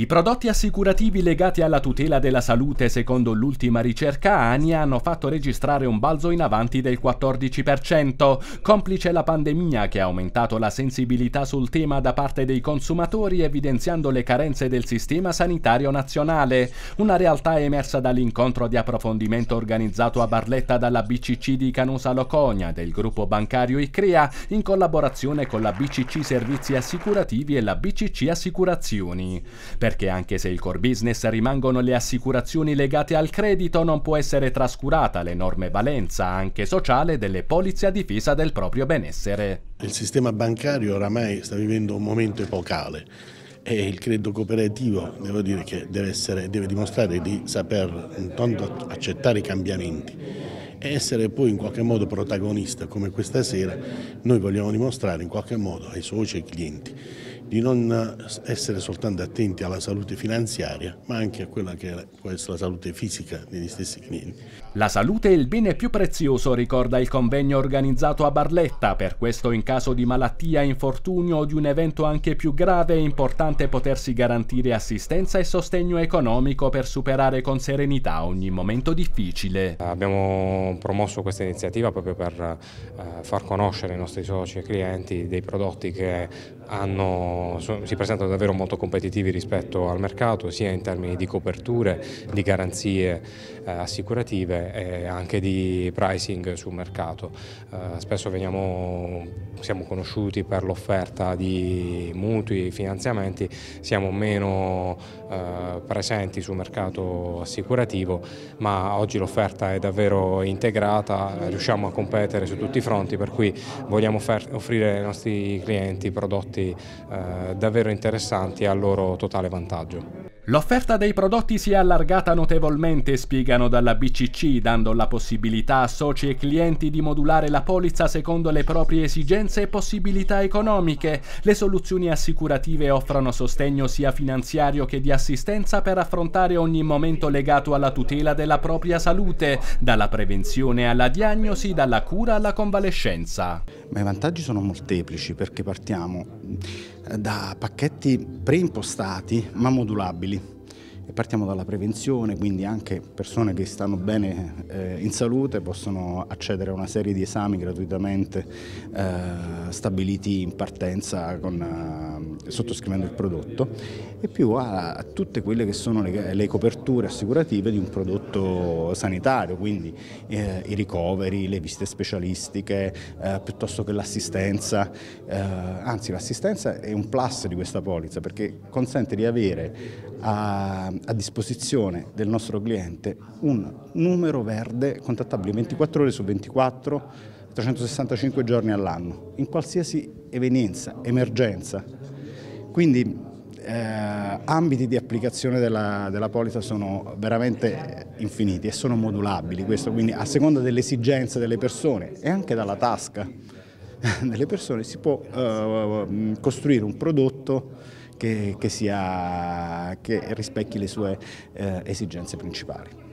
I prodotti assicurativi legati alla tutela della salute, secondo l'ultima ricerca ANIA, hanno fatto registrare un balzo in avanti del 14%, complice la pandemia che ha aumentato la sensibilità sul tema da parte dei consumatori evidenziando le carenze del sistema sanitario nazionale, una realtà emersa dall'incontro di approfondimento organizzato a Barletta dalla BCC di Canosa Locogna del gruppo bancario ICREA in collaborazione con la BCC Servizi Assicurativi e la BCC Assicurazioni. Per perché anche se il core business rimangono le assicurazioni legate al credito, non può essere trascurata l'enorme valenza anche sociale delle polizze a difesa del proprio benessere. Il sistema bancario oramai sta vivendo un momento epocale e il credito cooperativo devo dire che deve, essere, deve dimostrare di saper intanto accettare i cambiamenti essere poi in qualche modo protagonista come questa sera, noi vogliamo dimostrare in qualche modo ai soci e ai clienti di non eh, essere soltanto attenti alla salute finanziaria, ma anche a quella che può essere la salute fisica degli stessi clienti. La salute è il bene più prezioso, ricorda il convegno organizzato a Barletta. Per questo in caso di malattia, infortunio o di un evento anche più grave è importante potersi garantire assistenza e sostegno economico per superare con serenità ogni momento difficile. Abbiamo promosso questa iniziativa proprio per eh, far conoscere ai nostri soci e clienti dei prodotti che hanno, si presentano davvero molto competitivi rispetto al mercato, sia in termini di coperture, di garanzie eh, assicurative e anche di pricing sul mercato. Eh, spesso veniamo, siamo conosciuti per l'offerta di mutui, finanziamenti, siamo meno presenti sul mercato assicurativo, ma oggi l'offerta è davvero interessante integrata riusciamo a competere su tutti i fronti per cui vogliamo offrire ai nostri clienti prodotti eh, davvero interessanti e al loro totale vantaggio. L'offerta dei prodotti si è allargata notevolmente, spiegano dalla BCC, dando la possibilità a soci e clienti di modulare la polizza secondo le proprie esigenze e possibilità economiche. Le soluzioni assicurative offrono sostegno sia finanziario che di assistenza per affrontare ogni momento legato alla tutela della propria salute, dalla prevenzione alla diagnosi, dalla cura alla convalescenza. Ma i vantaggi sono molteplici perché partiamo da pacchetti preimpostati ma modulabili. E partiamo dalla prevenzione, quindi anche persone che stanno bene eh, in salute possono accedere a una serie di esami gratuitamente eh, stabiliti in partenza con eh, eh, sottoscrivendo il prodotto e più a tutte quelle che sono le, le coperture assicurative di un prodotto sanitario, quindi eh, i ricoveri, le visite specialistiche, eh, piuttosto che l'assistenza, eh, anzi l'assistenza è un plus di questa polizza perché consente di avere a, a disposizione del nostro cliente un numero verde contattabile 24 ore su 24 365 giorni all'anno, in qualsiasi evenienza, emergenza. Quindi eh, ambiti di applicazione della, della, polizza sono veramente infiniti e sono modulabili, questo quindi a seconda delle esigenze delle persone e anche dalla tasca delle persone si può eh, costruire un prodotto che, che, sia, che rispecchi le sue eh, esigenze principali.